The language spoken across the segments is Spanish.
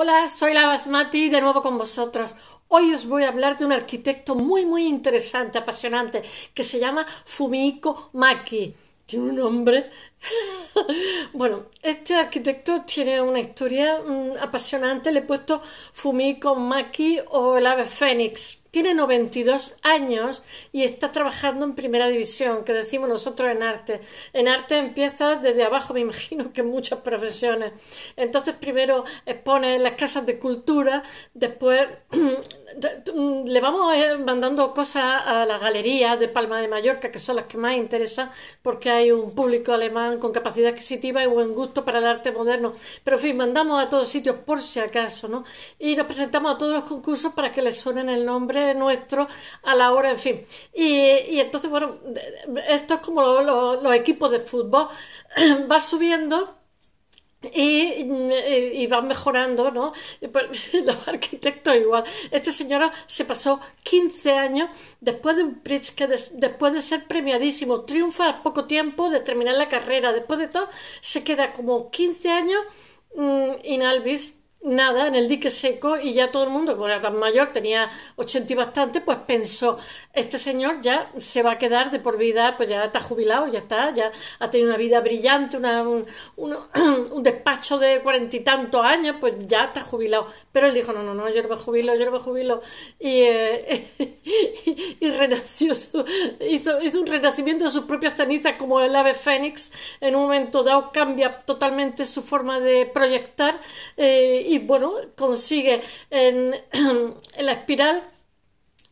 Hola, soy la de nuevo con vosotros. Hoy os voy a hablar de un arquitecto muy muy interesante, apasionante, que se llama Fumiko Maki. Tiene un nombre. bueno, este arquitecto tiene una historia mm, apasionante. Le he puesto Fumiko Maki o el ave fénix, tiene 92 años y está trabajando en primera división, que decimos nosotros en arte. En arte empieza desde abajo, me imagino que en muchas profesiones. Entonces primero expone en las casas de cultura, después Mm, le vamos eh, mandando cosas a las galerías de Palma de Mallorca, que son las que más interesan, porque hay un público alemán con capacidad adquisitiva y buen gusto para el arte moderno. Pero en fin, mandamos a todos sitios por si acaso, ¿no? Y nos presentamos a todos los concursos para que les suenen el nombre nuestro a la hora, en fin. Y, entonces, bueno, esto es como los equipos de fútbol. va subiendo y, mm, eh, van mejorando, ¿no? Los arquitectos igual. Este señor se pasó 15 años después de un que después de ser premiadísimo, triunfa a poco tiempo de terminar la carrera, después de todo, se queda como 15 años en mm, albis nada en el dique seco y ya todo el mundo, como era tan mayor, tenía ochenta y bastante, pues pensó, este señor ya se va a quedar de por vida, pues ya está jubilado, ya está, ya ha tenido una vida brillante, una, un despacho de cuarenta y tantos años, pues ya está jubilado. Pero él dijo, no, no, no, yo no a jubilo, yo no jubilo. Y, eh, y renació, hizo, un renacimiento de sus propias cenizas como el ave fénix. En un momento dado cambia totalmente su forma de proyectar eh, y bueno, consigue en, en la espiral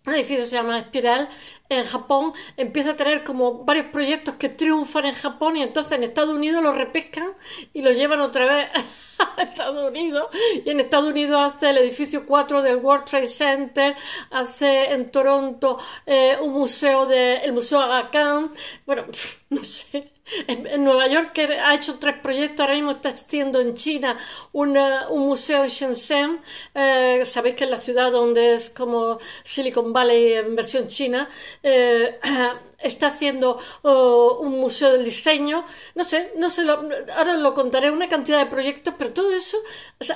un edificio se llama Espiral, en Japón empieza a tener como varios proyectos que triunfan en Japón y entonces en Estados Unidos lo repescan y lo llevan otra vez a Estados Unidos y en Estados Unidos hace el edificio 4 del World Trade Center, hace en Toronto eh, un museo de, el Museo Aga Khan, bueno, no sé, En Nueva York, que ha hecho tres proyectos, ahora mismo está haciendo en China un museo en Shenzhen. Eh, sabéis que es la ciudad donde es como Silicon Valley en versión china. Eh, está haciendo oh, un museo del diseño. No sé, no sé, lo, ahora lo contaré, una cantidad de proyectos, pero todo eso.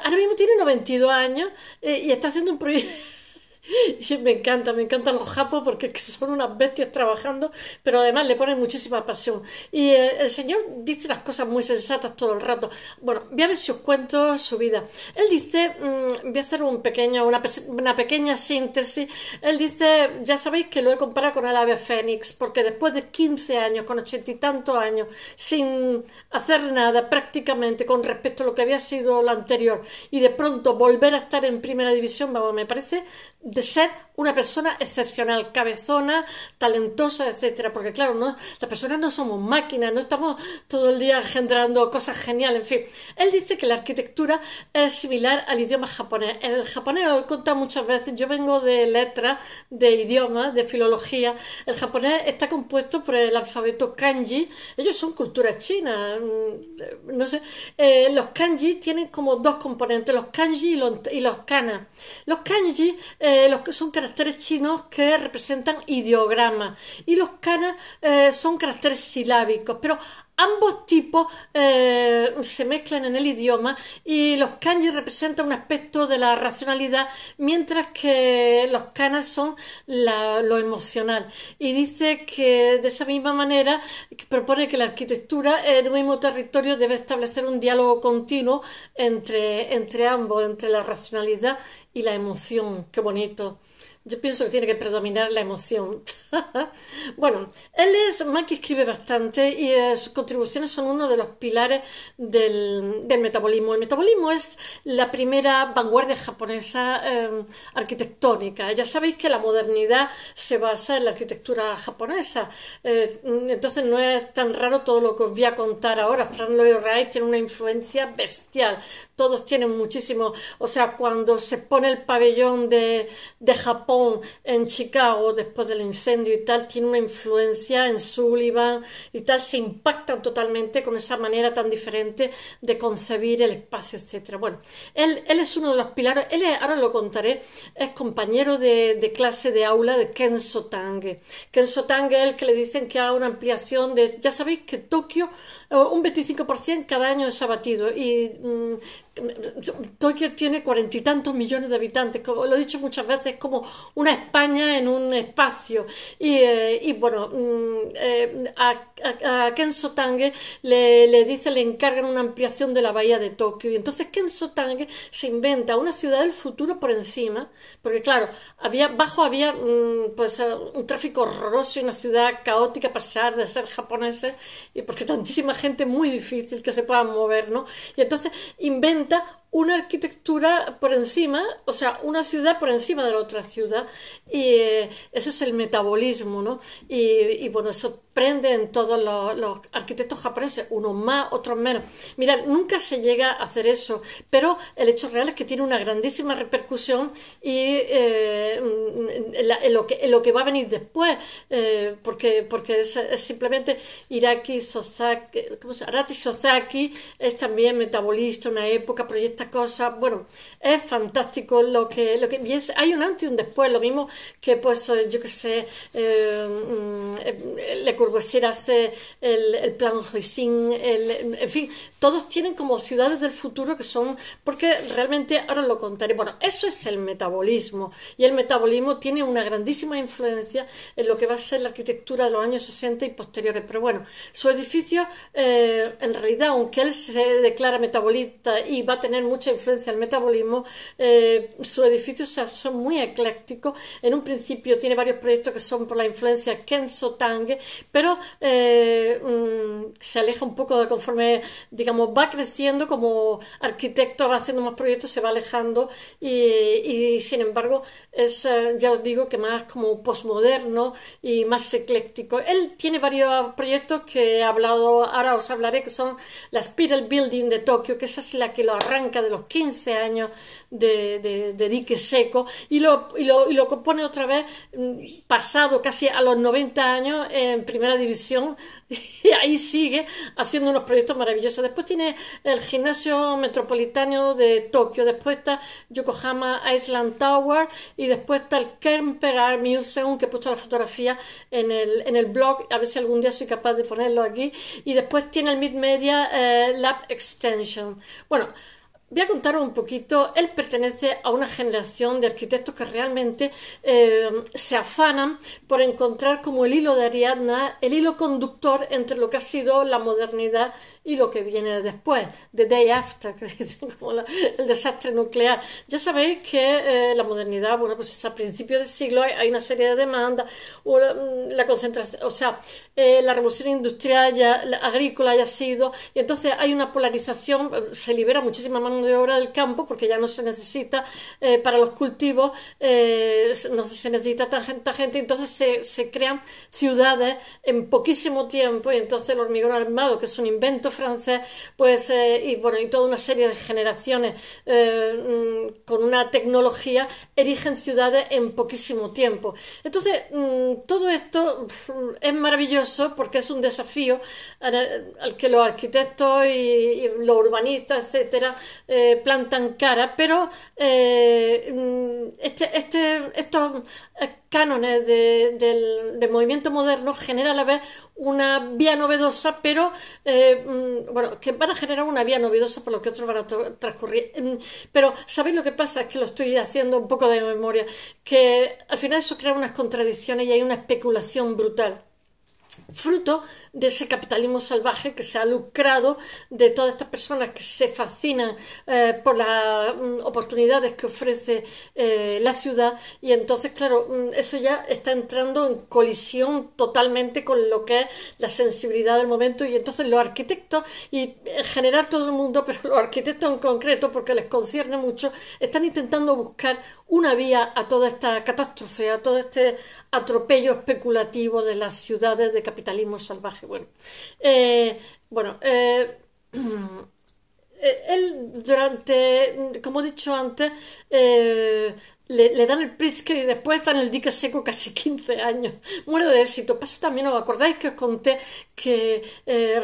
ahora mismo tiene 92 años eh, y está haciendo un proyecto Y me encanta, me encantan los japos porque son unas bestias trabajando, pero además le ponen muchísima pasión. Y eh, el señor dice las cosas muy sensatas todo el rato. Bueno, voy a ver si os cuento su vida. Él dice, mm, voy a hacer un pequeño, una, pequeña síntesis. Él dice, ya sabéis que lo he comparado con el ave fénix, porque después de 15 años, con ochenta y tantos años, sin hacer nada prácticamente con respecto a lo que había sido lo anterior, y de pronto volver a estar en primera división, vamos, me parece de ser una persona excepcional, cabezona, talentosa, etcétera, porque claro, no, las personas no somos máquinas, no estamos todo el día generando cosas geniales, en fin. Él dice que la arquitectura es similar al idioma japonés. El japonés lo he contado muchas veces, yo vengo de letras, de idiomas, de filología. El japonés está compuesto por el alfabeto kanji. Ellos son cultura china, mm, no sé. Eh, los kanji tienen como dos componentes, los kanji y los, los kana. Los kanji eh, los que son caracteres chinos que representan ideogramas y los kanas eh, son caracteres silábicos. Pero Ambos tipos eh, se mezclan en el idioma y los kanji representan un aspecto de la racionalidad, mientras que los kanas son lo emocional. Y dice que de esa misma manera propone que la arquitectura en un mismo territorio debe establecer un diálogo continuo entre, entre ambos, entre la racionalidad y la emoción. Qué bonito. Yo pienso que tiene que predominar la emoción. bueno, él es más que escribe bastante y eh, sus contribuciones son uno de los pilares del, metabolismo. El metabolismo es la primera vanguardia japonesa em, arquitectónica. Ya sabéis que la modernidad se basa en la arquitectura japonesa. Eh, entonces no es tan raro todo lo que os voy a contar ahora. Frank Lloyd Wright tiene una influencia bestial. Todos tienen muchísimo. O sea, cuando se pone el pabellón de Japón, en Chicago, después del incendio y tal, tiene una influencia en Sullivan y tal, se impactan totalmente con esa manera tan diferente de concebir el espacio, etcétera. Bueno, él, es uno de los pilares, él ahora lo contaré, es compañero de, clase de aula de Kenzo Tange. Kenzo Tange es el que le dicen que ha una ampliación de, ya sabéis que Tokio, eh, un 25% cada año es abatido y mm, Tokio tiene cuarenta y tantos millones de habitantes, como lo he dicho muchas veces, como una España en un espacio. Y, eh, y bueno, mm, eh, a, Ken a, le, le, dice, le encargan una ampliación de la bahía de Tokio. Y entonces Ken Tange se inventa una ciudad del futuro por encima, porque claro, había, bajo había mm, pues, eh, un tráfico horroroso y una ciudad caótica, a pesar de ser japonesa, y porque tantísima gente muy difícil que se pueda mover, ¿no? Y entonces inventa una arquitectura por encima, o sea, una ciudad por encima de la otra ciudad. Y eh, eso es el metabolismo, ¿no? Y, y bueno, eso prenden todos los, arquitectos japoneses, unos más, otros menos. mira, nunca se llega a hacer eso, pero el hecho real es que tiene una grandísima repercusión y eh, lo, que, lo que va a venir después, eh, porque, porque es, simplemente Iraki Sozaki ¿cómo se es también metabolista, una época, proyecta cosas, bueno, es fantástico lo que, lo que hay un antes y un después, lo mismo que pues yo que sé, eh, mm, le Courvoisieras, pues, hace el, Plan sin el, en fin, todos tienen como ciudades del futuro que son, porque realmente ahora lo contaré. Bueno, eso es el metabolismo y el metabolismo tiene una grandísima influencia en lo que va a ser la arquitectura de los años 60 y posteriores. Pero bueno, su edificio, eh, en realidad, aunque él se declara metabolista y va a tener mucha influencia en el metabolismo, eh, su edificio son muy ecléctico, En un principio tiene varios proyectos que son por la influencia Kenzo Tange pero eh, mm, se aleja un poco de conforme, digamos, va creciendo como arquitecto, va haciendo más proyectos, se va alejando y, sin embargo es, eh, ya os digo, que más como postmoderno y más ecléctico. Él tiene varios proyectos que he hablado, ahora os hablaré, que son la Spiral Building de Tokio, que esa es la que lo arranca de los 15 años de, dique seco y lo, y lo compone otra vez mm, pasado casi a los 90 años en primer división y ahí sigue haciendo unos proyectos maravillosos. Después tiene el gimnasio metropolitano de Tokio, después está Yokohama Island Tower y después está el Kemper Art Museum, que he puesto la fotografía en el, en el blog, a ver si algún día soy capaz de ponerlo aquí. Y después tiene el Mid Media eh, Lab Extension. Bueno, voy a contar un poquito, él pertenece a una generación de arquitectos que realmente eh, se afanan por encontrar como el hilo de Ariadna, el hilo conductor entre lo que ha sido la modernidad y lo que viene después, The Day After, que como el desastre nuclear. Ya sabéis que eh, la modernidad, bueno, pues es a principios del siglo hay, una serie de demandas, o mm, la, concentración, o sea, eh, la revolución industrial, ya, agrícola ya ha sido, y entonces hay una polarización, eh, se libera muchísima mano de obra del campo porque ya no se necesita para los cultivos, no se necesita tanta gente, entonces se, se crean ciudades en poquísimo tiempo y entonces el hormigón armado, que es un invento francés, pues, eh, y bueno, y toda una serie de generaciones eh, mm, con una tecnología erigen ciudades en poquísimo tiempo. Entonces, mm, todo esto mm, es maravilloso porque es un desafío eh, al que los arquitectos y, los urbanistas, etcétera, plantan cara, pero este, este, estos cánones del, del movimiento moderno generan a la vez una vía novedosa, pero eh, mm, bueno, que van a generar una vía novedosa por lo que otros van a transcurrir. Mm, pero ¿sabéis lo que pasa? Es que lo estoy haciendo un poco de memoria, que al final eso crea unas contradicciones y hay una especulación brutal fruto de ese capitalismo salvaje que se ha lucrado de todas estas personas que se fascinan eh, por las mm, oportunidades que ofrece eh, la ciudad y entonces, claro, mm, eso ya está entrando en colisión totalmente con lo que es la sensibilidad del momento y entonces los arquitectos y en general todo el mundo, pero los arquitectos en concreto, porque les concierne mucho, están intentando buscar una vía a toda esta catástrofe, a todo este atropello especulativo de las ciudades de capitalismo salvaje. Bueno, eh, bueno, eh, eh, él durante, como he dicho antes, le, dan el Pritzker y después está en el dique seco casi 15 años. Muere de éxito. Paso también, ¿os acordáis que os conté que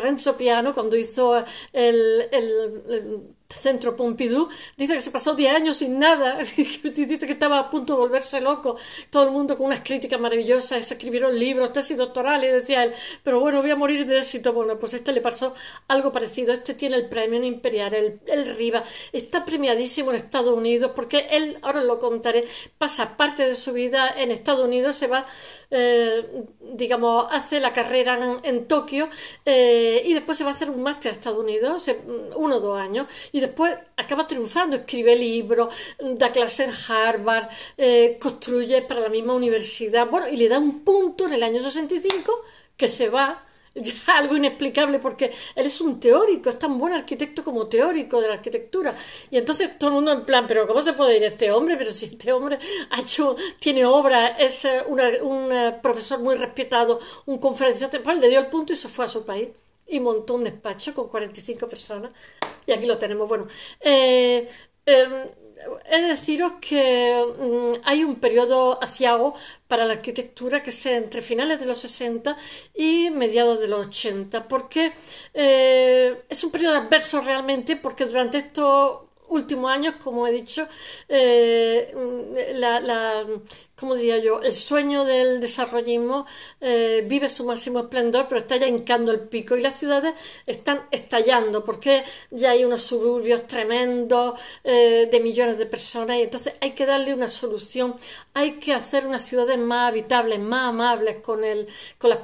Renzo Piano, cuando hizo el Centro Pompidou, dice que se pasó 10 años sin nada, dice que estaba a punto de volverse loco, todo el mundo con unas críticas maravillosas, se escribieron libros, tesis doctorales, decía él, pero bueno, voy a morir de éxito. Bueno, pues este le pasó algo parecido, este tiene el premio Imperial, el, el está premiadísimo en Estados Unidos, porque él, ahora lo contaré, pasa parte de su vida en Estados Unidos, se va, eh, digamos, hace la carrera en, Tokio eh, y después se va a hacer un máster en Estados Unidos, mm, uno o dos años y después acaba triunfando, escribe libros, da clase en Harvard, eh, construye para la misma universidad, bueno, y le da un punto en el año 65 que se va algo inexplicable porque él es un teórico, es tan buen arquitecto como teórico de la arquitectura. Y entonces todo el mundo en plan, pero ¿cómo se puede ir este hombre? Pero si este hombre ha hecho, tiene obra, es eh, un, un eh, profesor muy respetado, un conferenciante, pues le dio el punto y se fue a su país y montó un despacho con 45 personas. Y aquí lo tenemos. Bueno, eh, em, es deciros que mm, hay un periodo asiago para la arquitectura que es entre finales de los 60 y mediados de los 80, porque eh, es un periodo adverso realmente, porque durante estos últimos años, como he dicho, eh, mm, la, como diría yo, el sueño del desarrollismo eh, vive su máximo esplendor, pero está ya hincando el pico y las ciudades están estallando porque ya hay unos suburbios tremendos eh, de millones de personas y entonces hay que darle una solución, hay que hacer unas ciudades más habitables, más amables con, el, con las,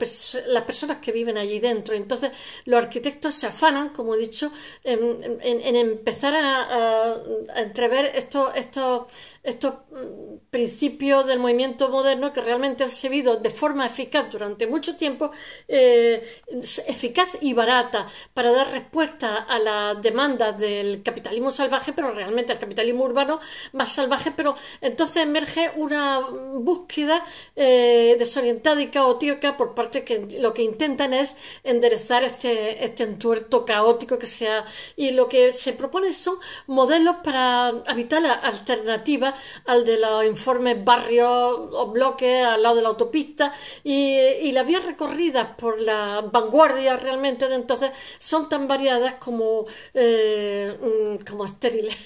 personas que viven allí dentro. Entonces los arquitectos se afanan, como he dicho, en, empezar a, a entrever estos... estos estos mm, principios del movimiento moderno que realmente han servido de forma eficaz durante mucho tiempo, eh, eficaz y barata, para dar respuesta a las demandas del capitalismo salvaje, pero realmente el capitalismo urbano más salvaje, pero entonces emerge una búsqueda eh, desorientada y caótica por parte que lo que intentan es enderezar este, este entuerto caótico que sea y lo que se propone son modelos para habitar la alternativa al de los informes barrios o bloques al lado de la autopista y, las vías recorridas por la vanguardia realmente de entonces son tan variadas como, eh, mm, como estériles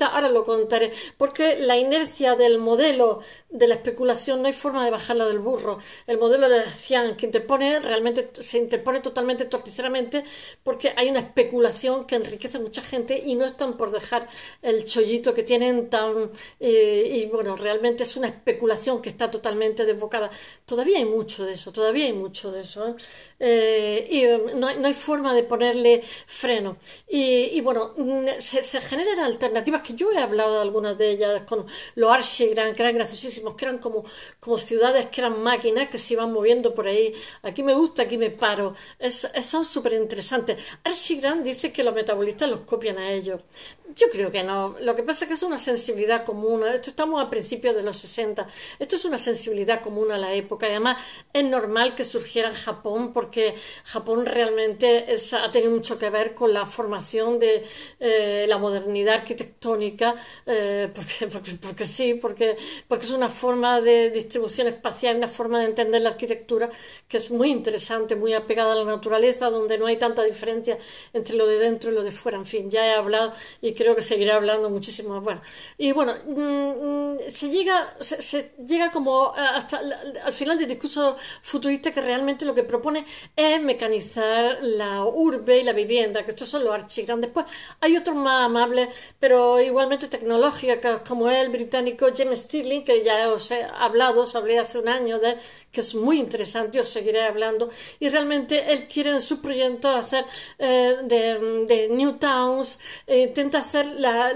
ahora lo contaré, porque la inercia del modelo de la especulación no hay forma de bajarla del burro. El modelo de Cian que interpone realmente se interpone totalmente torticeramente porque hay una especulación que enriquece a mucha gente y no están por dejar el chollito que tienen tan eh, y bueno, realmente es una especulación que está totalmente desbocada. Todavía hay mucho de eso, todavía hay mucho de eso. ¿eh? Eh, y em, no, no, hay forma de ponerle freno. Y, y bueno, mm, se, se generan alternativas, que yo he hablado de algunas de ellas, con los Archigran, que eran graciosísimos, que eran como, como ciudades, que eran máquinas que se iban moviendo por ahí. Aquí me gusta, aquí me paro. Es, son súper interesantes. Archigran dice que los metabolistas los copian a ellos. Yo creo que no. Lo que pasa es que es una sensibilidad común. Esto estamos a principios de los 60. Esto es una sensibilidad común a la época. Además, es normal que surgiera en Japón porque Japón realmente ha tenido mucho que ver con la formación de eh, la modernidad modernidad arquitectónica, eh, porque, porque, sí, porque, porque es una forma de distribución espacial, una forma de entender la arquitectura que es muy interesante, muy apegada a la naturaleza, donde no hay tanta diferencia entre lo de dentro y lo de fuera. En fin, ya he hablado y creo que seguiré hablando muchísimo Bueno, y bueno, mm, mm, se llega, se, llega como hasta al final del discurso futurista que realmente lo que propone es mecanizar la urbe y la vivienda, que estos son los archigrandes. Después hay otros más pero igualmente tecnológica, como el británico James Stirling, que ya os he hablado, os hablé hace un año de que es muy interesante, yo seguiré hablando, y realmente él quiere en su proyecto hacer eh, de, de, New Towns, eh, intenta hacer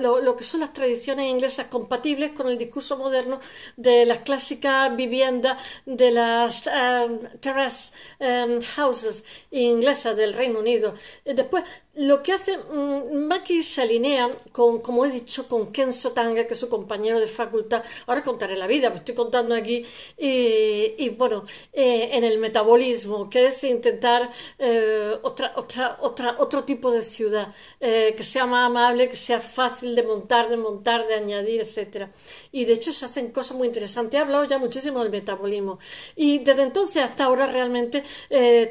lo, lo, que son las tradiciones inglesas compatibles con el discurso moderno de las clásicas vivienda de las eh, terrace em, houses inglesas del Reino Unido. Después, lo que hace mm, Maki se alinea con, como he dicho, con Ken Sotanga, que es su compañero de facultad. Ahora contaré la vida, pues estoy contando aquí. Y, y eh, en el metabolismo, que es intentar eh, otra, otra, otro tipo de ciudad, eh, que sea más amable, que sea fácil de montar, de montar, de añadir, etc. Y de hecho se hacen cosas muy interesantes. He hablado ya muchísimo del metabolismo. Y desde entonces hasta ahora realmente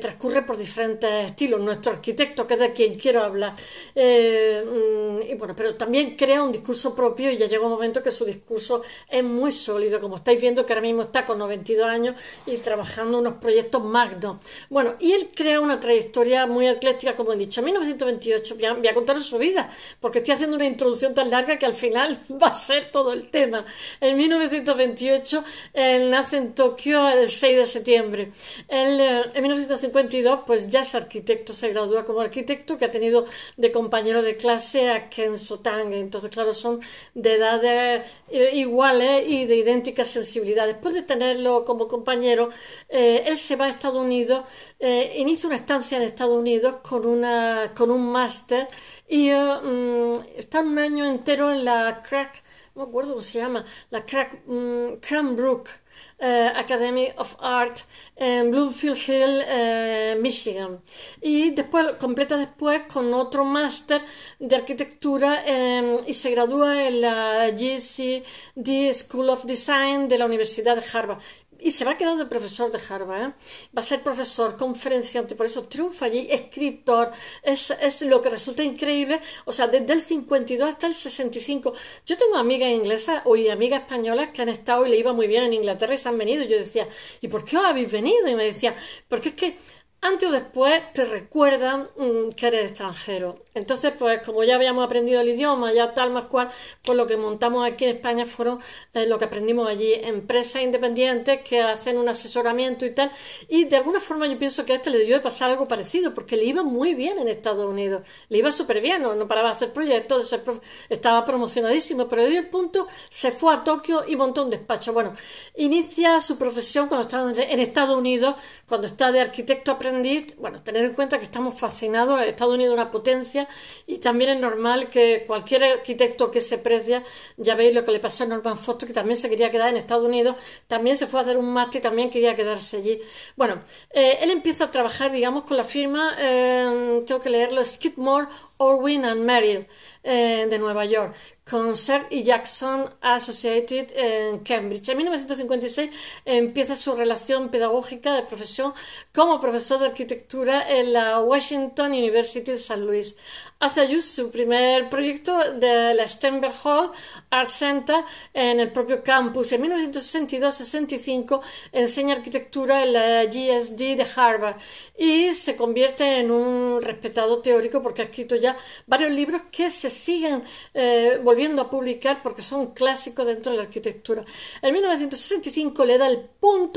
transcurre por diferentes estilos. Nuestro arquitecto, que es de quien quiero hablar, mm, y bueno, pero también crea un discurso propio y ya llega un momento que su discurso es muy sólido, como estáis viendo que ahora mismo está con 92 años y trabajando unos proyectos magnos. Bueno, y él crea una trayectoria muy ecléctica, como he dicho. En 1928, voy a, contaros su vida, porque estoy haciendo una introducción tan larga que al final va a ser todo el tema. En 1928, él nace en Tokio el 6 de septiembre. Eh, en 1952, pues ya es arquitecto, se gradúa como arquitecto, que ha tenido de compañero de clase a Kenzo Tang. Entonces, claro, son de edades eh, iguales eh, y de idéntica sensibilidad Después de tenerlo como compañero, eh, él se va a Estados Unidos, eh, inicia una estancia en Estados Unidos con, un máster y eh, mm, está un año entero en la crack, no me acuerdo cómo se llama, la crack, mm, Cranbrook. Academy of Art en Bloomfield Hill, Michigan. Y después completa después con otro máster de arquitectura y se gradúa en la GCD School of Design de la Universidad de Harvard y se va quedando quedar de profesor de Harvard. ¿eh? Va a ser profesor, conferenciante, por eso triunfa allí, escritor. Es, es, lo que resulta increíble. O sea, desde el 52 hasta el 65. Yo tengo amigas inglesas o y amigas españolas que han estado y le iba muy bien en Inglaterra y se han venido. Y yo decía, ¿y por qué os habéis venido? Y me decía, porque es que antes o después te recuerdan mm, que eres extranjero. Entonces, pues como ya habíamos aprendido el idioma, ya tal más cual, pues lo que montamos aquí en España fueron eh, lo que aprendimos allí, empresas independientes que hacen un asesoramiento y tal. Y de alguna forma yo pienso que a este le dio de pasar algo parecido, porque le iba muy bien en Estados Unidos, le iba súper bien, no, paraba de hacer proyectos, estaba promocionadísimo, pero de un punto se fue a Tokio y montó un despacho. Bueno, inicia su profesión cuando está en Estados Unidos, cuando está de arquitecto aprendiz, bueno, tener en cuenta que estamos fascinados, Estados Unidos es una potencia, y también es normal que cualquier arquitecto que se precie, ya veis lo que le pasó a Norman Foster, que también se quería quedar en Estados Unidos, también se fue a hacer un máster y también quería quedarse allí. Bueno, eh, él empieza a trabajar, digamos, con la firma, eh, tengo que leerlo, Skidmore Orwin and Merrill eh, de Nueva York, Concert y Jackson Associated en Cambridge. En 1956 empieza su relación pedagógica de profesión como profesor de arquitectura en la Washington University de San Luis. Hace allí su primer proyecto de la Stenberg Hall Art Center en el propio campus. En 1962-65 enseña arquitectura en la GSD de Harvard y se convierte en un respetado teórico porque ha escrito ya varios libros que se siguen eh, volviendo a publicar porque son clásicos dentro de la arquitectura. En 1965 le da el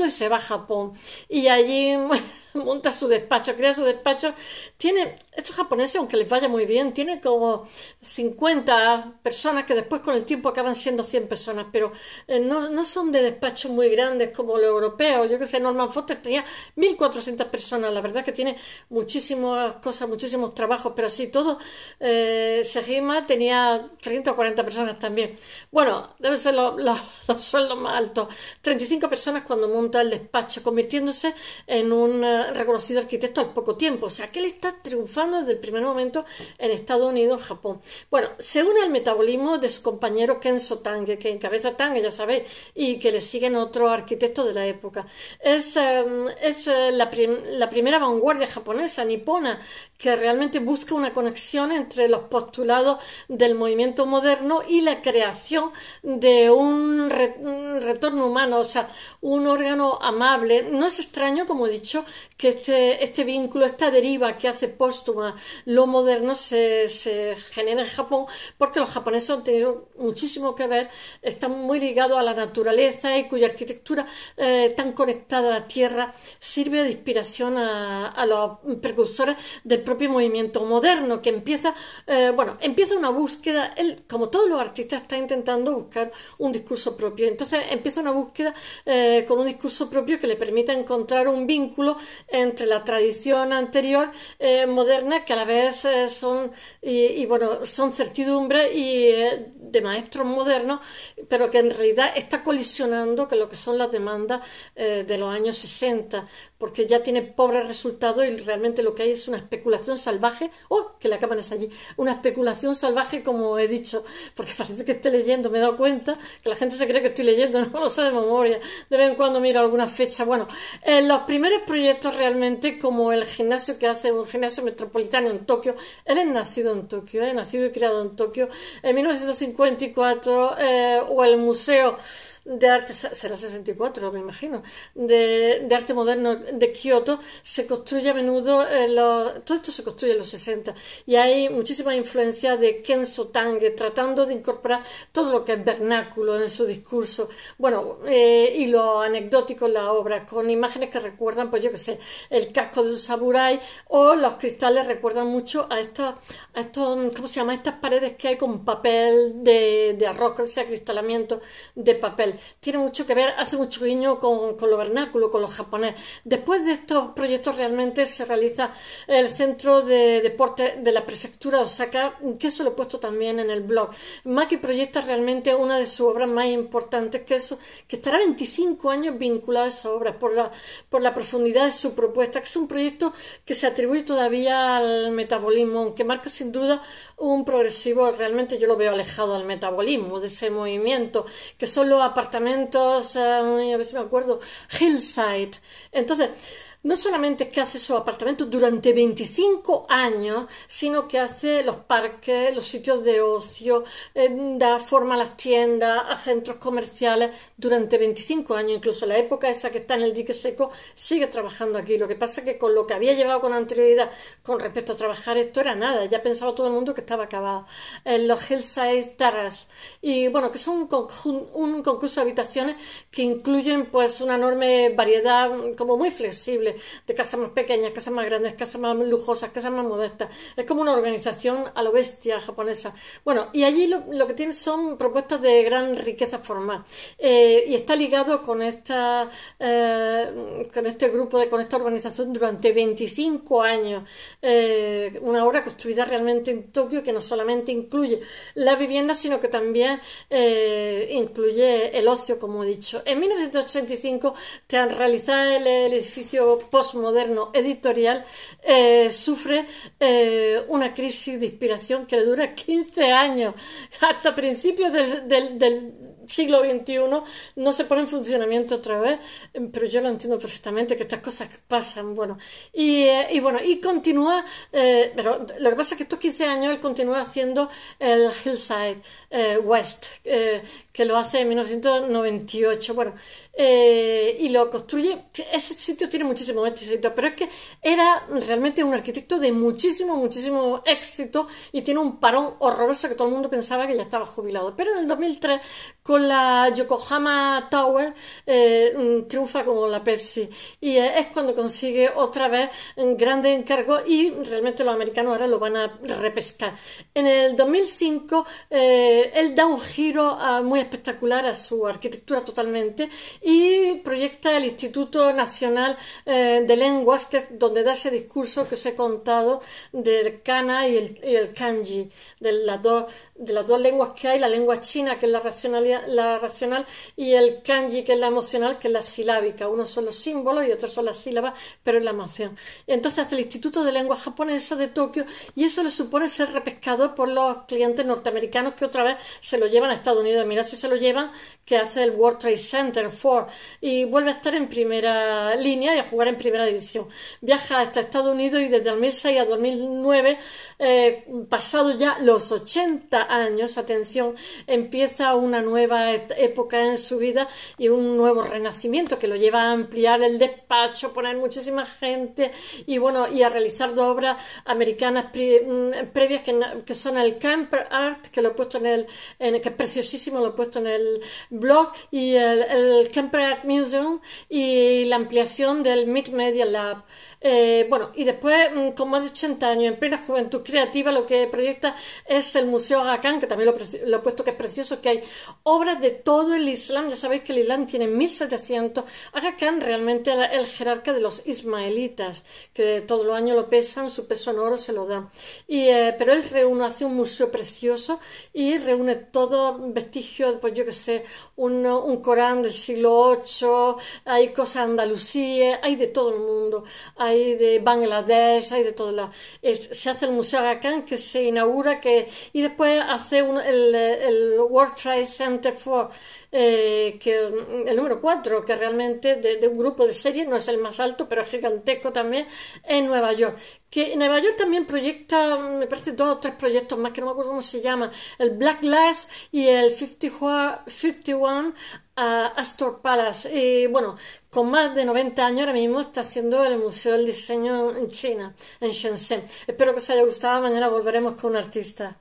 y se va a Japón. Y allí monta su despacho, crea su despacho. Tiene, estos japoneses, aunque les vaya muy bien, tiene como 50 personas que después con el tiempo acaban siendo 100 personas, pero eh, no, no, son de despachos muy grandes como los europeos. Yo que sé, Norman Foster tenía 1.400 personas. La verdad que tiene muchísimas cosas, muchísimos trabajos, pero así todo. Eh, Sejima tenía 340 personas también. Bueno, deben ser los, los sueldos más altos. 35 personas cuando monta el despacho, convirtiéndose en un eh, reconocido arquitecto al poco tiempo. O sea, que él está triunfando desde el primer momento en Estados Unidos, Japón. Bueno, según el metabolismo de su compañero Kenzo Tange, que encabeza Tange, ya sabéis, y que le siguen otros arquitectos de la época. Es, em, es eh, la, primera vanguardia japonesa, nipona, que realmente busca una conexión entre los postulados del movimiento moderno y la creación de un, un retorno humano, o sea, un órgano amable. No es extraño, como he dicho, que este, este vínculo, esta deriva que hace póstuma lo moderno se, se genera en Japón, porque los japoneses han tenido muchísimo que ver, están muy ligados a la naturaleza y cuya arquitectura eh, tan conectada a la tierra sirve de inspiración a, los precursores del propio movimiento moderno, que empieza, eh, bueno, empieza una búsqueda, él, como todos los artistas, está intentando buscar un discurso propio. Entonces empieza una búsqueda eh, con un discurso propio que le permita encontrar un vínculo entre la tradición anterior eh, moderna, que a la vez eh, son, y, bueno, son certidumbres y, eh, de maestros modernos, pero que en realidad está colisionando con lo que son las demandas de los años 60, porque ya tiene pobres resultados y realmente lo que hay es una especulación salvaje, ¡oh! que la acaban es allí, una especulación salvaje como he dicho, porque parece que estoy leyendo, me he dado cuenta que la gente se cree que estoy leyendo, no lo sé de memoria, de vez cuando miro alguna fecha. Bueno, eh, los primeros proyectos realmente, como el gimnasio que hace un gimnasio metropolitano en Tokio, él es nacido en Tokio, eh, nacido y criado en Tokio, en 1954, eh, o el museo de arte, será 64 me imagino, de, arte moderno de Kioto, se construye a menudo, eh, todo esto se construye en los 60 y hay muchísima influencia de Kenzo Tange tratando de incorporar todo lo que es vernáculo en su discurso, bueno, eh, y lo anecdótico en la obra, con imágenes que recuerdan, pues yo que sé, el casco de un samurai. o los cristales recuerdan mucho a estas, estos, se llama? Estas paredes que hay con papel de, de arroz, o ese cristalamiento de papel tiene mucho que ver, hace mucho guiño con, con lo vernáculo, con los japoneses Después de estos proyectos realmente se realiza el Centro de Deporte de la Prefectura de Osaka, que eso lo he puesto también en el blog. Maki proyecta realmente una de sus obras más importantes, que, eso, que estará 25 años vinculada a esa obra por la, por la profundidad de su propuesta, que es un proyecto que se atribuye todavía al metabolismo, que marca sin duda un progresivo realmente yo lo veo alejado del metabolismo, de ese movimiento, que son los apartamentos, eh, a ver si me acuerdo, hillside. Entonces, no solamente que hace esos apartamentos durante 25 años, sino que hace los parques, los sitios de ocio, em, da forma a las tiendas, a centros comerciales durante 25 años, incluso la época esa que está en el dique seco sigue trabajando aquí. Lo que pasa es que con lo que había llevado con anterioridad con respecto a trabajar esto era nada, ya pensaba todo el mundo que estaba acabado. En los Hillside Taras, y bueno, que son un, un concurso de habitaciones que incluyen pues una enorme variedad mm, como muy flexible de, casas más pequeñas, casas más grandes, casas más lujosas, casas más modestas. Es como una organización a lo bestia japonesa. Bueno, y allí lo, que tienen son propuestas de gran riqueza formal. Eh, y está ligado con, esta, eh, con este grupo, de, con esta organización durante 25 años. Eh, una obra construida realmente en Tokio que no solamente incluye la vivienda, sino que también incluye el ocio, como he dicho. En 1985 se han realizado el edificio postmoderno editorial eh, sufre eh, una crisis de inspiración que dura 15 años. Hasta principios del, siglo XXI no se pone en funcionamiento otra vez, pero yo lo entiendo perfectamente que estas cosas pasan, bueno, y, eh, bueno, y continúa, pero lo que pasa es que estos 15 años él continúa haciendo el Hillside West, que lo hace en 1998, bueno, eh, y lo construye. Ese sitio tiene muchísimo éxito, pero es que era realmente un arquitecto de muchísimo, muchísimo éxito y tiene un parón horroroso que todo el mundo pensaba que ya estaba jubilado. Pero en el 2003, con la Yokohama Tower, eh, mm, triunfa como la Pepsi y eh, es cuando consigue otra vez un grande encargo y realmente los americanos ahora lo van a repescar. En el 2005, él da un giro muy espectacular a su arquitectura totalmente, y proyecta el Instituto Nacional eh, de Lenguas, que es donde da ese discurso que os he contado del kana y el, y el kanji, de las dos de las dos lenguas que hay, la lengua china, que es la, la racional, y el kanji, que es la emocional, que es la silábica. Uno son los símbolos y otro son las sílabas, pero es la emoción. Entonces hace el Instituto de Lengua Japonesa de Tokio y eso le supone ser repescado por los clientes norteamericanos que otra vez se lo llevan a Estados Unidos. Mira si se lo llevan, que hace el World Trade Center for y vuelve a estar en primera línea y a jugar en primera división. Viaja hasta Estados Unidos y desde 2006 a 2009, pasado ya los 80 años, atención, empieza una nueva época en su vida y un nuevo renacimiento que lo lleva a ampliar el despacho, poner muchísima gente y bueno, y a realizar dos obras americanas mm, previas que, son el Camper Art, que lo he puesto en el, en, que es preciosísimo, lo he puesto en el blog, y el, Camper Art Museum y la ampliación del Mid Media Lab. Eh, bueno, y después, con más de 80 años, en plena juventud creativa, lo que proyecta es el Museo que también lo, he puesto que es precioso, que hay obras de todo el Islam. Ya sabéis que el Islam tiene 1700. Aga realmente el jerarca de los ismaelitas, que todos los años lo pesan, su peso en oro se lo dan Y, eh, pero él reúne, hace un museo precioso y reúne todo vestigio, pues yo que sé, un, un Corán del siglo VIII, hay cosas Andalucía hay de todo el mundo, hay de Bangladesh, hay de todo la... se hace el Museo Aga que se inaugura que, y después hace el, World Trade Center 4, eh, que el número 4, que realmente de, un grupo de serie, no es el más alto, pero es gigantesco también, en Nueva York. Que Nueva York también proyecta, me parece, dos o tres proyectos más, que no me acuerdo cómo se llama, el Black Glass y el 51 ah, Astor Palace. Y bueno, con más de 90 años ahora mismo está haciendo el Museo del Diseño en China, en Shenzhen. Espero que os haya gustado. Mañana volveremos con un artista.